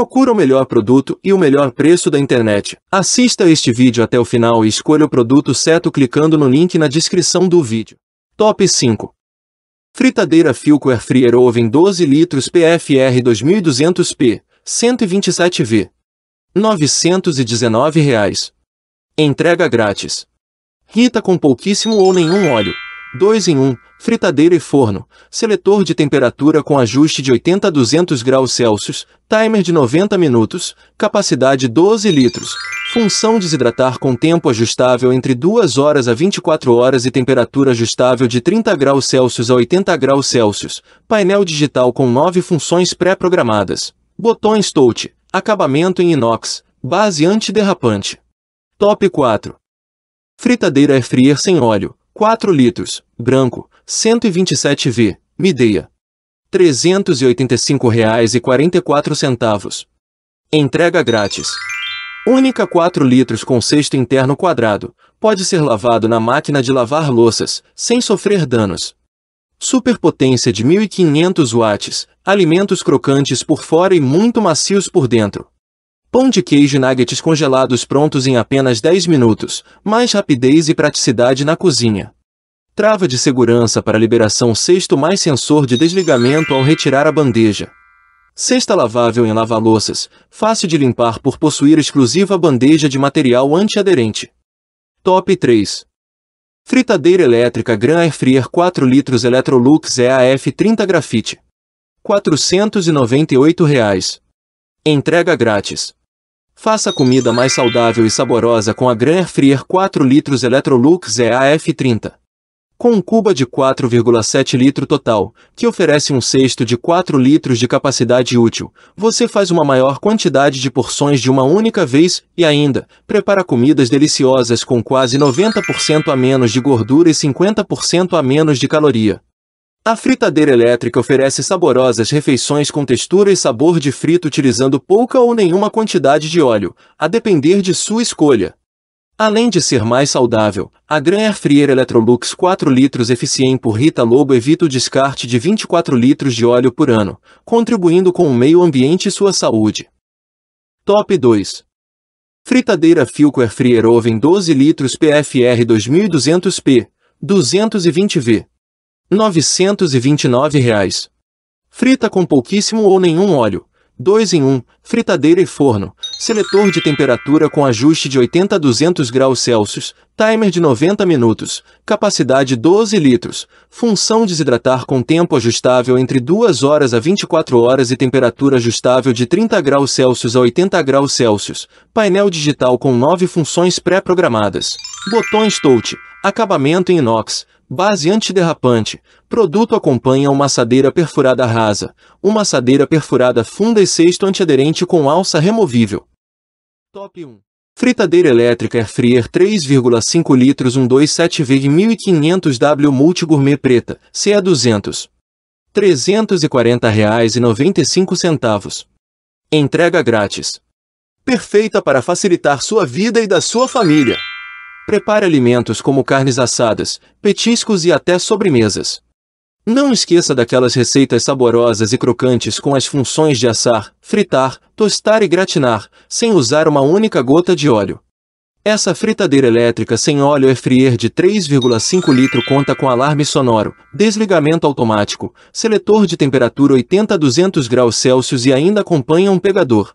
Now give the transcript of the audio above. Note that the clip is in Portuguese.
Procura o melhor produto e o melhor preço da internet. Assista este vídeo até o final e escolha o produto certo clicando no link na descrição do vídeo. Top 5 Fritadeira Filco Air Fryer Oven 12 litros PFR 2200p, 127V. R$ 919. Entrega grátis. Rita com pouquíssimo ou nenhum óleo. 2 em 1, um, fritadeira e forno, seletor de temperatura com ajuste de 80 a 200 graus Celsius, timer de 90 minutos, capacidade 12 litros, função desidratar com tempo ajustável entre 2 horas a 24 horas e temperatura ajustável de 30 graus Celsius a 80 graus Celsius, painel digital com 9 funções pré-programadas, botões touch, acabamento em inox, base antiderrapante. Top 4 Fritadeira e frier sem óleo, 4 litros, branco, 127V, Mideia. R$ 385,44. Entrega grátis. Única 4 litros com cesto interno quadrado. Pode ser lavado na máquina de lavar louças, sem sofrer danos. Superpotência de 1500 watts, alimentos crocantes por fora e muito macios por dentro. Pão de queijo e nuggets congelados prontos em apenas 10 minutos, mais rapidez e praticidade na cozinha. Trava de segurança para liberação sexto mais sensor de desligamento ao retirar a bandeja. Cesta lavável em lava-louças, fácil de limpar por possuir exclusiva bandeja de material antiaderente. Top 3. Fritadeira elétrica Grand Air 4 litros Electrolux EAF 30 Grafite. R$ 498. Reais. Entrega grátis. Faça comida mais saudável e saborosa com a Grand Air 4 litros Electrolux EAF 30 com um cuba de 4,7 litro total, que oferece um cesto de 4 litros de capacidade útil. Você faz uma maior quantidade de porções de uma única vez e ainda prepara comidas deliciosas com quase 90% a menos de gordura e 50% a menos de caloria. A fritadeira elétrica oferece saborosas refeições com textura e sabor de frito utilizando pouca ou nenhuma quantidade de óleo, a depender de sua escolha. Além de ser mais saudável, a Gran Air Electrolux 4 litros eficiente por Rita Lobo evita o descarte de 24 litros de óleo por ano, contribuindo com o meio ambiente e sua saúde. Top 2. Fritadeira Philco Air Oven 12 litros PFR 2200P, 220V. R$ 929. Reais. Frita com pouquíssimo ou nenhum óleo. 2 em 1, fritadeira e forno, seletor de temperatura com ajuste de 80 a 200 graus Celsius, timer de 90 minutos, capacidade 12 litros, função desidratar com tempo ajustável entre 2 horas a 24 horas e temperatura ajustável de 30 graus Celsius a 80 graus Celsius, painel digital com 9 funções pré-programadas, botões touch, acabamento em inox, Base antiderrapante. Produto acompanha uma assadeira perfurada rasa, uma assadeira perfurada funda e cesto antiaderente com alça removível. Top 1. Fritadeira elétrica Air 3,5 litros 127 v 1500 W Multi Gourmet Preta, CE 200. R$ 340,95. Entrega grátis. Perfeita para facilitar sua vida e da sua família. Prepare alimentos como carnes assadas, petiscos e até sobremesas. Não esqueça daquelas receitas saborosas e crocantes com as funções de assar, fritar, tostar e gratinar, sem usar uma única gota de óleo. Essa fritadeira elétrica sem óleo airfryer de 3,5 litro conta com alarme sonoro, desligamento automático, seletor de temperatura 80 a 200 graus Celsius e ainda acompanha um pegador.